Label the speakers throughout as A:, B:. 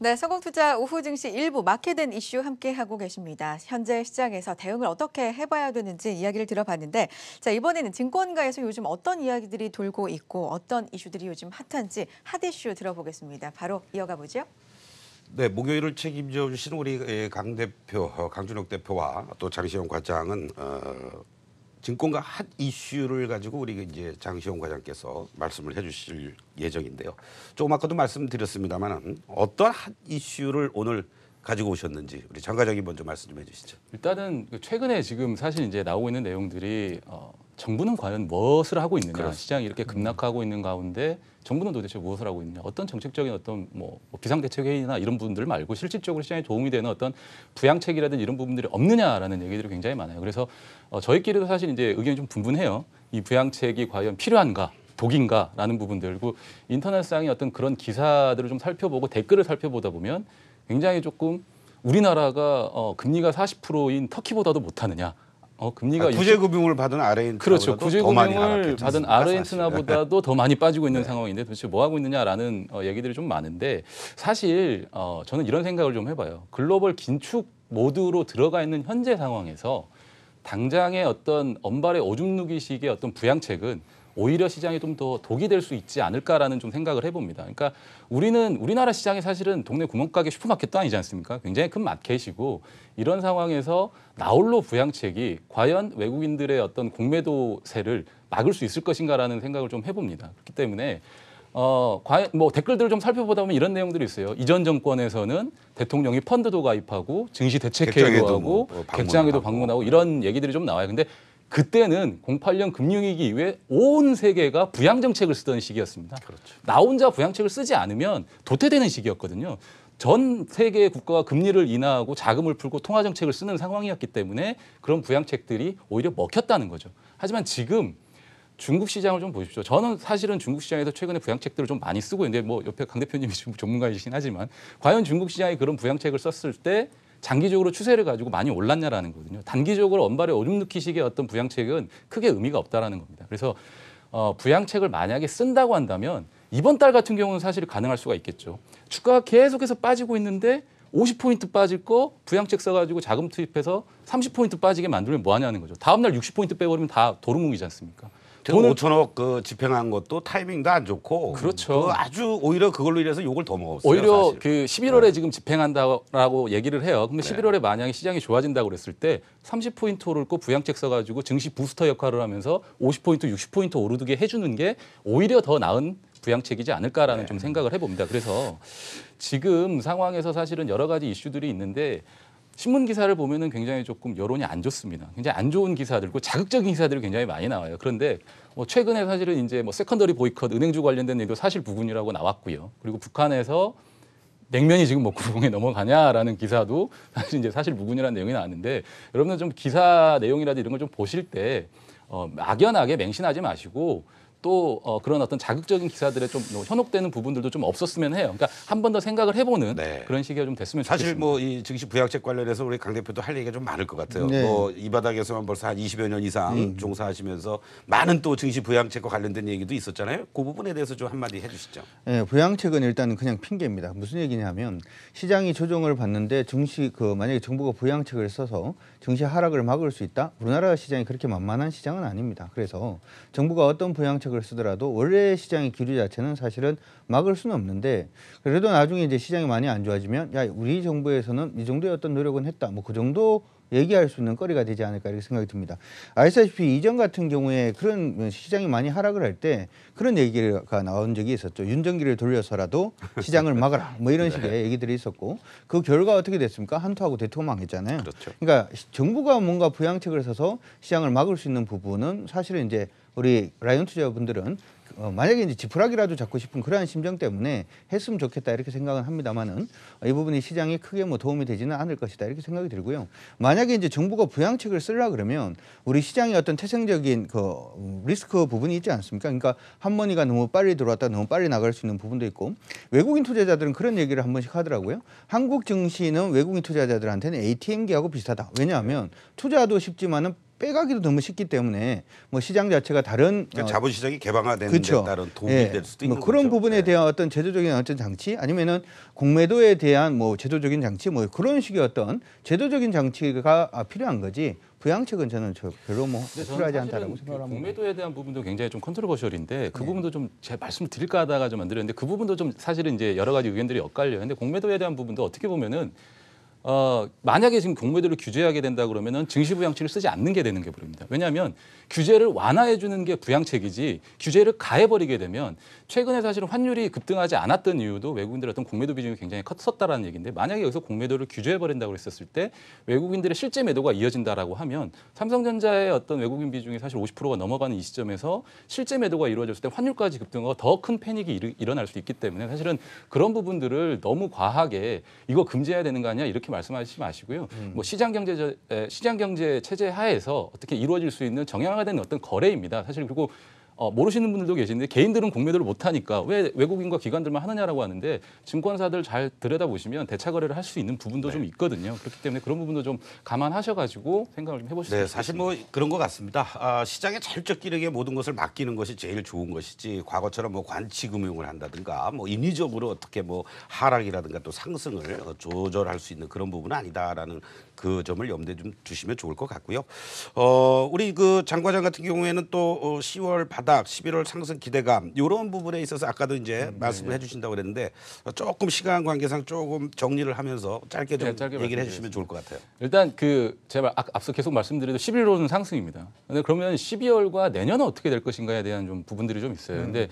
A: 네, 성공투자 오후 증시 일부 마켓된 이슈 함께하고 계십니다. 현재 시장에서 대응을 어떻게 해봐야 되는지 이야기를 들어봤는데 자 이번에는 증권가에서 요즘 어떤 이야기들이 돌고 있고 어떤 이슈들이 요즘 핫한지 핫 이슈 들어보겠습니다. 바로 이어가 보죠.
B: 네, 목요일을 책임져 주신 우리 예, 강 대표, 어, 강준혁 대표와 또 장시영 과장은 어, 증권가 핫 이슈를 가지고 우리 그 이제 장시홍 과장께서 말씀을 해주실 예정인데요. 조금 아까도 말씀드렸습니다만 어떤 핫 이슈를 오늘 가지고 오셨는지 우리 장 과장님 먼저 말씀 좀 해주시죠.
A: 일단은 그 최근에 지금 사실 이제 나오고 있는 내용들이 어, 정부는 과연 무엇을 하고 있느냐 그렇습 시장이 이렇게 음. 급락하고 있는 가운데 정부는 도대체 무엇을 하고 있느냐 어떤 정책적인 어떤 뭐, 뭐 비상대책 회의나 이런 부분들 말고 실질적으로 시장에 도움이 되는 어떤 부양책이라든지 이런 부분들이 없느냐라는 얘기들이 굉장히 많아요 그래서 어, 저희끼리도 사실 이제 의견이 좀 분분해요 이 부양책이 과연 필요한가 독인가라는 부분들 그리고 인터넷상의 어떤 그런 기사들을 좀 살펴보고 댓글을 살펴보다 보면 굉장히 조금 우리나라가 어, 금리가 40%인 터키보다도 못하느냐 어, 아, 금리가 아,
B: 구제금융을 받은 아르헨티나
A: 그렇죠. 구제금융을 받은 아르헨티나보다도 더 많이 빠지고 있는 네. 상황인데 도대체 뭐 하고 있느냐라는 어, 얘기들이 좀 많은데 사실 어, 저는 이런 생각을 좀 해봐요. 글로벌 긴축 모드로 들어가 있는 현재 상황에서 당장의 어떤 엄발의 오줌누기식의 어떤 부양책은 오히려 시장이 좀 더 독이 될 수 있지 않을까라는 좀 생각을 해봅니다. 그러니까 우리는 우리나라 시장에 사실은 동네 구멍가게 슈퍼마켓도 아니지 않습니까? 굉장히 큰 마켓이고 이런 상황에서 나홀로 부양책이 과연 외국인들의 어떤 공매도세를 막을 수 있을 것인가라는 생각을 좀 해봅니다. 그렇기 때문에 어, 과연 뭐 댓글들을 좀 살펴보다 보면 이런 내용들이 있어요. 이전 정권에서는 대통령이 펀드도 가입하고 증시 대책 회의도 하고 뭐, 어, 방문하고. 객장에도 방문하고 이런 얘기들이 좀 나와요. 근데 그때는 08년 금융위기 이후에 온 세계가 부양정책을 쓰던 시기였습니다. 그렇죠. 나 혼자 부양책을 쓰지 않으면 도태되는 시기였거든요. 전 세계 국가가 금리를 인하하고 자금을 풀고 통화정책을 쓰는 상황이었기 때문에 그런 부양책들이 오히려 먹혔다는 거죠. 하지만 지금 중국 시장을 좀 보십시오. 저는 사실은 중국 시장에서 최근에 부양책들을 좀 많이 쓰고 있는데 뭐 옆에 강 대표님이 전문가이시긴 하지만 과연 중국 시장이 그런 부양책을 썼을 때 장기적으로 추세를 가지고 많이 올랐냐라는 거거든요. 단기적으로 원발에 오줌 넣기식의 어떤 부양책은 크게 의미가 없다라는 겁니다. 그래서 어, 부양책을 만약에 쓴다고 한다면 이번 달 같은 경우는 사실 가능할 수가 있겠죠. 주가가 계속해서 빠지고 있는데 50포인트 빠질 거 부양책 써가지고 자금 투입해서 30포인트 빠지게 만들면 뭐하냐는 거죠. 다음날 60포인트 빼버리면 다 도루묵이지 않습니까? 돈을 5천억 그 집행한
B: 것도 타이밍도 안 좋고 그렇죠. 그 아주 오히려 그걸로 인해서 욕을 더 먹었어요. 오히려
A: 사실. 그 11월에 네. 지금 집행한다라고 얘기를 해요. 근데 네. 11월에 만약에 시장이 좋아진다고 그랬을 때 30포인트를 오꼭 부양책 써가지고 증시 부스터 역할을 하면서 50포인트, 60포인트 오르게 해주는 게 오히려 더 나은 부양책이지 않을까라는 네. 좀 생각을 해봅니다. 그래서 지금 상황에서 사실은 여러 가지 이슈들이 있는데 신문 기사를 보면은 굉장히 조금 여론이 안 좋습니다. 굉장히 안 좋은 기사들고 자극적인 기사들이 굉장히 많이 나와요. 그런데 뭐 최근에 사실은 이제 뭐 세컨더리 보이콧, 은행주 관련된 얘도 사실 부분이라고 나왔고요. 그리고 북한에서 냉면이 지금 뭐 구멍에 넘어가냐라는 기사도 사실 이제 사실 무근이라는 내용이 나왔는데 여러분은 좀 기사 내용이라도 이런 걸 좀 보실 때 어, 막연하게 맹신하지 마시고 또 어, 그런 어떤 자극적인 기사들에 좀 뭐 현혹되는 부분들도 좀 없었으면 해요. 그러니까 한 번 더 생각을 해보는 네. 그런 시기가 좀 됐으면 좋겠습니다. 사실 뭐 이 증시 부약책
B: 관련해서 우리 강 대표도 할 얘기가 좀 많을 것 같아요. 네. 뭐이 바닥에서만 벌써 한 20여 년 이상 음. 종사하시면서 많은 또 증시 부양책과 관련된 얘기도 있었잖아요. 그 부분에 대해서 좀 한마디 해주시죠.
C: 네, 부양책은 일단 그냥 핑계입니다. 무슨 얘기냐면 시장이 조정을 받는데 증시 그 만약에 정부가 부양책을 써서 증시 하락을 막을 수 있다. 우리나라 시장이 그렇게 만만한 시장은 아닙니다. 그래서 정부가 어떤 부양책 정책을 쓰더라도 원래 시장의 기류 자체는 사실은 막을 수는 없는데 그래도 나중에 이제 시장이 많이 안 좋아지면 야 우리 정부에서는 이 정도의 어떤 노력은 했다 뭐 그 정도 얘기할 수 있는 거리가 되지 않을까 이렇게 생각이 듭니다. 아시다시피 이전 같은 경우에 그런 시장이 많이 하락을 할 때 그런 얘기가 나온 적이 있었죠. 윤정기를 돌려서라도 시장을 막아라 뭐 이런 네. 식의 얘기들이 있었고 그 결과 어떻게 됐습니까? 한토하고 대토 망했잖아요. 그렇죠. 그러니까 정부가 뭔가 부양책을 써서 시장을 막을 수 있는 부분은 사실은 이제 우리 라이온 투자분들은 어, 만약에 이제 지푸라기라도 잡고 싶은 그러한 심정 때문에 했으면 좋겠다 이렇게 생각은 합니다만은 이 부분이 시장에 크게 뭐 도움이 되지는 않을 것이다 이렇게 생각이 들고요. 만약에 이제 정부가 부양책을 쓰려 그러면 우리 시장의 어떤 태생적인 그 리스크 부분이 있지 않습니까? 그러니까 한 머니가 너무 빨리 들어왔다 너무 빨리 나갈 수 있는 부분도 있고 외국인 투자자들은 그런 얘기를 한 번씩 하더라고요. 한국 증시는 외국인 투자자들한테는 ATM기하고 비슷하다. 왜냐하면 투자도 쉽지만은 빼가기도 너무 쉽기 때문에 뭐 시장 자체가 다른 그러니까 어, 자본 시장이 개방화되는 그쵸. 데 그렇죠. 따른 도움이 예, 될 수도 뭐 있는 뭐 그런 거죠. 부분에 예. 대한 어떤 제도적인 어떤 장치 아니면은 공매도에 대한 뭐 제도적인 장치 뭐 그런 식의 어떤 제도적인 장치가 아, 필요한 거지 부양책은 저는 저 별로 뭐 필요하지 않다라고 생각합니다.
A: 공매도에 대한 부분도 굉장히 좀 컨트롤버셜인데 그 네. 부분도 좀 제 말씀을 드릴까 하다가 좀 만들었는데 그 부분도 좀 사실은 이제 여러 가지 의견들이 엇갈려요. 근데 공매도에 대한 부분도 어떻게 보면은 어, 만약에 지금 공매도를 규제하게 된다 그러면은 증시부양책을 쓰지 않는 게 되는 게 버립니다. 왜냐하면 규제를 완화해 주는 게 부양책이지 규제를 가해버리게 되면 최근에 사실은 환율이 급등하지 않았던 이유도 외국인들의 어떤 공매도 비중이 굉장히 컸었다라는 얘기인데 만약에 여기서 공매도를 규제해버린다고 했었을 때 외국인들의 실제 매도가 이어진다라고 하면 삼성전자의 어떤 외국인 비중이 사실 50%가 넘어가는 이 시점에서 실제 매도가 이루어졌을 때 환율까지 급등하고 더 큰 패닉이 일, 일어날 수 있기 때문에 사실은 그런 부분들을 너무 과하게 이거 금지해야 되는 거 아니야 이렇게 말 말씀하시지 마시고요. 음. 뭐 시장 경제 시장 경제 체제 하에서 어떻게 이루어질 수 있는 정형화된 어떤 거래입니다. 사실 그리고 어, 모르시는 분들도 계신데 개인들은 공매도를 못하니까 왜 외국인과 기관들만 하느냐라고 하는데 증권사들 잘 들여다보시면 대차거래를 할 수 있는 부분도 네. 좀 있거든요. 그렇기 때문에 그런 부분도 좀 감안하셔가지고 생각을 좀 해보시죠. 네, 사실
B: 겠습니다뭐 그런 것 같습니다. 아, 시장에 자율적기르게 모든 것을 맡기는 것이 제일 좋은 것이지 과거처럼 뭐 관치금융을 한다든가 뭐 인위적으로 어떻게 뭐 하락이라든가 또 상승을 조절할 수 있는 그런 부분은 아니다라는 그 점을 염두에 좀 두시면 좋을 것 같고요. 어, 우리 그 장과장 같은 경우에는 또 10월 어, 받 바닥 11월 상승 기대감 이런 부분에 있어서 아까도 이제 음, 네, 말씀을 네. 해주신다고 그랬는데 조금 시간 관계상 조금 정리를 하면서 짧게 좀 네, 짧게 얘기를 해주시면 좋을
A: 것 같아요. 일단 그 제가 아, 앞서 계속 말씀드려도 11월은 상승입니다. 근데 그러면 12월과 내년은 어떻게 될 것인가에 대한 좀 부분들이 좀 있어요. 음. 근데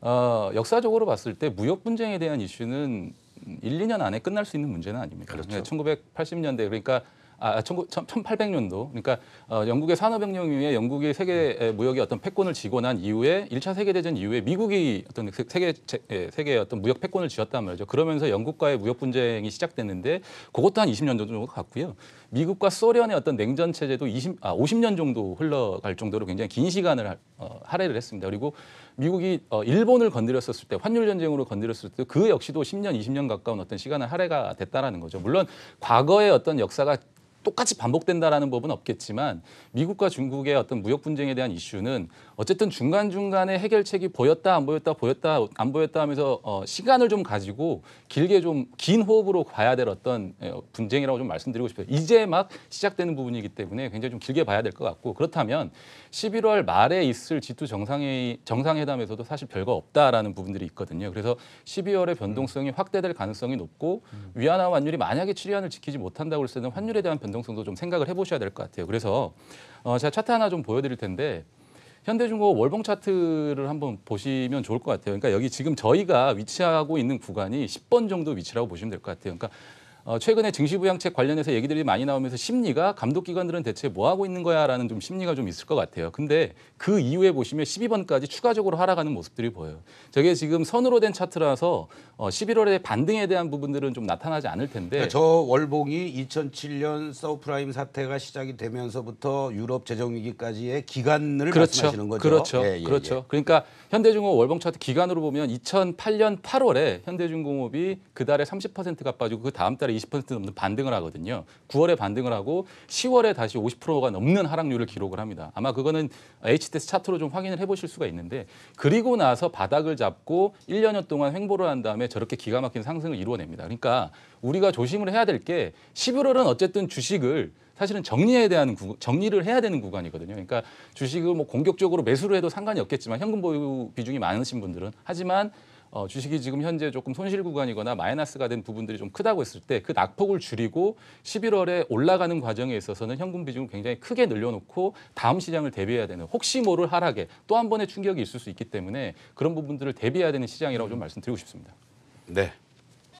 A: 어, 역사적으로 봤을 때 무역 분쟁에 대한 이슈는 1, 2년 안에 끝날 수 있는 문제는 아닙니다. 그렇죠. 1980년대 그러니까 아, 1800년도 아, 그러니까 어, 영국의 산업혁명 이후에 영국이 세계 무역의 어떤 패권을 지고난 이후에 1차 세계대전 이후에 미국이 어떤 세계 예, 세계 어떤 무역 패권을 지었단 말이죠. 그러면서 영국과의 무역 분쟁이 시작됐는데 그것도 한 20년 정도 갔고요. 미국과 소련의 어떤 냉전 체제도 20, 아, 50년 정도 흘러갈 정도로 굉장히 긴 시간을 어, 할애를 했습니다. 그리고 미국이 어, 일본을 건드렸었을 때 환율 전쟁으로 건드렸을 때 그 역시도 10년, 20년 가까운 어떤 시간을 할애가 됐다라는 거죠. 물론 과거의 어떤 역사가 똑같이 반복된다라는 법은 없겠지만 미국과 중국의 어떤 무역 분쟁에 대한 이슈는 어쨌든 중간 중간에 해결책이 보였다 안 보였다 보였다 안 보였다 하면서 어, 시간을 좀 가지고 길게 좀 긴 호흡으로 봐야 될 어떤 어, 분쟁이라고 좀 말씀드리고 싶어요. 이제 막 시작되는 부분이기 때문에 굉장히 좀 길게 봐야 될 것 같고 그렇다면 11월 말에 있을 G2 정상회의 정상회담에서도 사실 별거 없다라는 부분들이 있거든요. 그래서 1 2월에 변동성이 확대될 가능성이 높고 음. 위안화 환율이 만약에 7위안을 지키지 못한다고 했을 때는 환율에 대한 변동 안정성도 좀 생각을 해보셔야 될 것 같아요. 그래서 어, 제가 차트 하나 좀 보여드릴 텐데 현대중공업 월봉 차트를 한번 보시면 좋을 것 같아요. 그러니까 여기 지금 저희가 위치하고 있는 구간이 10번 정도 위치라고 보시면 될 것 같아요. 그러니까 어, 최근에 증시부양책 관련해서 얘기들이 많이 나오면서 심리가 감독기관들은 대체 뭐 하고 있는 거야라는 좀 심리가 좀 있을 것 같아요. 근데 그 이후에 보시면 12번까지 추가적으로 하락하는 모습들이 보여요. 저게 지금 선으로 된 차트라서 어, 11월에 반등에 대한 부분들은 좀 나타나지 않을 텐데 그러니까 저 월봉이
B: 2007년 서브프라임 사태가 시작이 되면서부터 유럽 재정 위기까지의 기간을 그렇죠. 말씀하시는 거죠. 그렇죠. 예, 예, 예. 그렇죠. 예.
A: 그러니까 현대중공업 월봉 차트 기간으로 보면 2008년 8월에 현대중공업이 그 달에 30%가 빠지고 그 다음 달에 20% 넘는 반등을 하거든요. 9월에 반등을 하고 10월에 다시 50%가 넘는 하락률을 기록을 합니다. 아마 그거는 HTS 차트로 좀 확인을 해보실 수가 있는데 그리고 나서 바닥을 잡고 1년여 동안 횡보를 한 다음에 저렇게 기가 막힌 상승을 이루어냅니다. 그러니까 우리가 조심을 해야 될 게 11월은 어쨌든 주식을 사실은 정리에 대한 구, 정리를 해야 되는 구간이거든요. 그러니까 주식을 뭐 공격적으로 매수를 해도 상관이 없겠지만 현금 보유 비중이 많으신 분들은 하지만 어, 주식이 지금 현재 조금 손실 구간이거나 마이너스가 된 부분들이 좀 크다고 했을 때 그 낙폭을 줄이고 11월에 올라가는 과정에 있어서는 현금 비중을 굉장히 크게 늘려놓고 다음 시장을 대비해야 되는 혹시 모를 하락에 또 한 번의 충격이 있을 수 있기 때문에 그런 부분들을 대비해야 되는 시장이라고 좀 말씀드리고 싶습니다. 네.